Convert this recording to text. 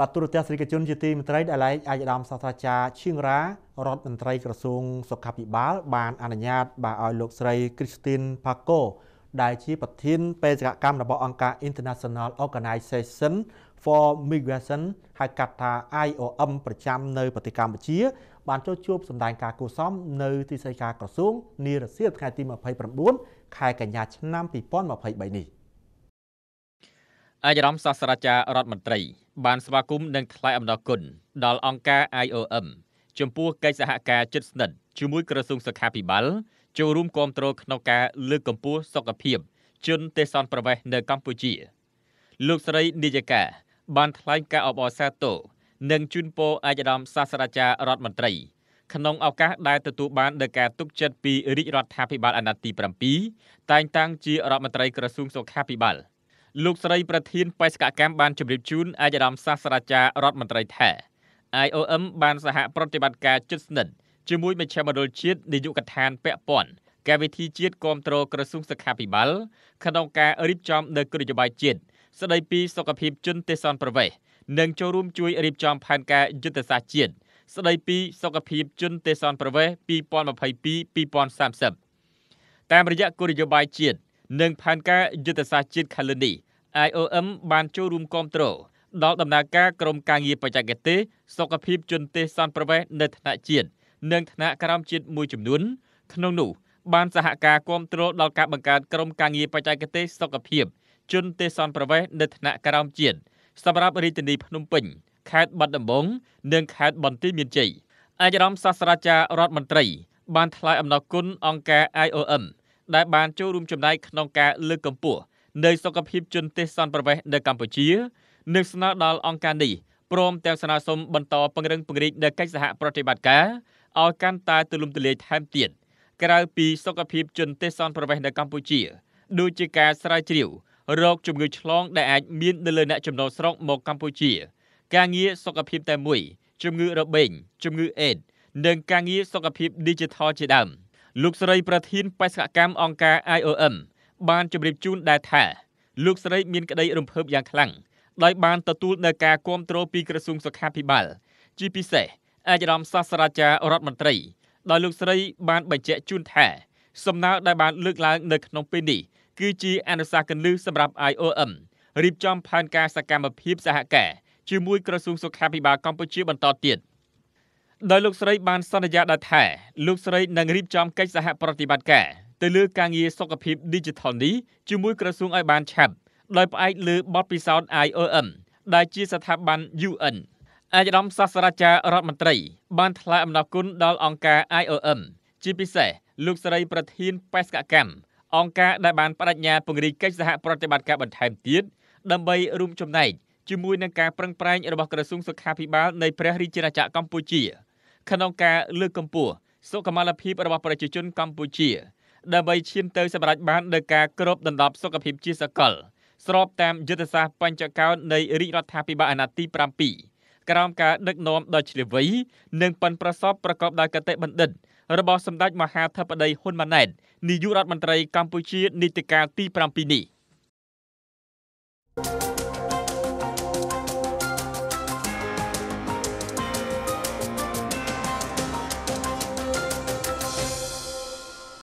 បាទទូរទស្សន៍ស្រីកជនជាទីមេត្រីដែលឯកអាយដាមសាស្ត្រាចារ្យឈៀងរារដ្ឋមន្ត្រីក្រសួងសុខាភិបាលបានអនុញ្ញាត បាទឲ្យលោកស្រី Christine Paco ដែលជាប្រធានបេសកកម្មរបស់អង្គការ International Organization for Migration ហៅកាត់ថា IOM ប្រចាំនៅប្រទេសកម្ពុជាបានចូលជួបសម្ដែងការគូសំនៅទីស្តីការក្រសួងនារសៀលថ្ងៃទី29ខែកញ្ញាឆ្នាំ2023នេះ។អាយរ៉មសាស្ត្រាចារ្យរដ្ឋមន្ត្រី បានស្វាគមន៍និងថ្លែងអំណរគុណដល់អង្គការ IOM ចំពោះកិច្ចសហការជិតស្និទ្ធជាមួយក្រសួងសុខាភិបាលចូលរួមគ្រប់គ្រងក្នុងការ លើកកម្ពស់សុខភាព ជនទេសន្តប្រវេស នៅកម្ពុជាលោកស្រីនាយិកាបាន ថ្លែងការអបអរសាទរនិងជូនពរអាយរ៉មសាស្ត្រាចារ្យរដ្ឋមន្ត្រី ក្នុងឱកាសដែលទទួលបានដឹកការទុកចិត្តពីរាជរដ្ឋាភិបាលអាណត្តិទី7តែងតាំងជារដ្ឋមន្ត្រីក្រសួងសុខាភិបាល។លោកស្រីប្រធានបេសកកម្មបានជម្រាបជូនឯកឧត្តមសាស្ត្រាចារ្យរដ្ឋមន្ត្រីថា IOM បានសហប្រតិបត្តិការជិតស្និទ្ធជាមួយមជ្ឈមណ្ឌលជាតិនាយកដ្ឋានពាក់ព័ន្ធកាវិធីជាតិគ្រប់គ្រងក្រសួងសុខាភិបាលក្នុងការរៀបចំនៅគោលនយោបាយជាតិស្តីពីសុខភាពជនទេសន្តប្រវេសនិងចូលរួម ជួយរៀបចំផែនការយុទ្ធសាស្ត្រជាតិស្តីពីសុខភាពជនទេសន្តប្រវេស2022-2030តាមរយៈគោលនយោបាយជាតិនិងផែនការយុទ្ធសាស្ត្រជាតិខាងលើនេះ IOM បានចូលរួមគាំទ្រដល់ដំណើរការក្រមការងារបច្ចេកទេសសុខភាពជនទេសសន្ប្រវេសនៅថ្នាក់ជាតិនិងថ្នាក់ក្រោមជាតិមួយចំនួនក្នុងនោះ បានសហការគាំទ្រដល់ការបង្កើតក្រមការងារបច្ចេកទេសសុខភាព ជនទេសសន្ប្រវេសនៅថ្នាក់ក្រោមជាតិសម្រាប់រាជធានីភ្នំពេញខេត្តបាត់ដំបង និងខេត្តបន្ទាយមានជ័យឯកឧត្តមសាស្ត្រាចារ្យរដ្ឋមន្ត្រី បានថ្លែងអំណរគុណអង្គការ IOM ដែលបានចូលរួមចំណែកក្នុងការលើកកម្ពស់នៃសុខភាព ជនទេសសន្តិប្រវេសនៅកម្ពុជានិងស្នើដល់អង្គការនេះព្រមទាំងស្នើសុំបន្តពង្រឹងពង្រីកនៅកិច្ចសហប្រតិបត្តិការឲ្យកាន់តែទូលំទូលាយថែមទៀតក្រៅពីសុខភាពជនទេសសន្តិប្រវេសនៅកម្ពុជាដូចជាការស្រាវជ្រាវរោគជំងឺឆ្លងដែលអាចមាននៅលើអ្នកចំណូលស្រុកមកកម្ពុជា ការងារសុខភាពតែមួយ ជំងឺរបេងជំងឺអេដនិងការងារសុខភាព Digital ជាដើម។លោកស្រីប្រធានបេសកកម្មអង្គការ IOM បានជម្រាបជូនដែរថាលោកស្រីមានក្តី រំភើបយ៉ាងខ្លាំងដោយបានទទួលនៅការគ្រប់គ្រងពីក្រសួងសុខាភិបាលជាពិសេសអាយរមសាស្ត្រាចារ្យរដ្ឋមន្ត្រីដោយលោកស្រីបានបញ្ជាក់ជូនថាសំណើដែលបានលើកឡើងនៅក្នុងពេលនេះគឺជាអនុសាសន៍គន្លឹះសម្រាប់ IOM រៀបចំផែនការសកម្មភាពសហការជាមួយក្រសួងសុខាភិបាលកម្ពុជាបន្តទៀត។ដោយលោកស្រីបានសន្យាដែរថាលោកស្រីនឹងរៀបចំកិច្ចសហប្រតិបត្តិការទៅលើការងារសុខភាព Digital នេះជាមួយក្រសួងឲ្យបានឆាប់ដោយផ្អែកលើបទពិសោធន៍ IOM ដែលជាស្ថាប័ន UN អាយដាមសាស្ត្រាចារ្យរដ្ឋមន្ត្រី បានថ្លែងអំណរគុណដល់អង្គការ IOM ជាពិសេសលោកស្រីប្រធានបេសកកម្មអង្គការដែលបានបដិញ្ញាពង្រីកកិច្ចសហប្រតិបត្តិការបន្ថែមទៀតដើម្បីរួមចំណែកជាមួយនឹងការប្រឹងប្រែងរបស់ក្រសួងសុខាភិបាលនៃព្រះរាជាណាចក្រកម្ពុជាក្នុងការលើកកម្ពស់សុខុមាលភាពរបស់ប្រជាជនកម្ពុជាដើម្បីឈានទៅសម្រេចបាននូវការគ្របដណ្ដប់សុខភាពជាសកល ស្របតាមយុទ្ធសាស្ត្របញ្ចកោណនៃរាជរដ្ឋាភិបាលអាណត្តិទី7ក្រោមការដឹកនាំដ៏ឆ្លៀវវៃនិងប៉ិនប្រសពប្រកបដោយគតិបណ្ឌិតរបស់សម្ដេចមហាធិបតីហ៊ុនម៉ាណែតនាយករដ្ឋមន្ត្រីកម្ពុជានីតិកាលទី7នេះ។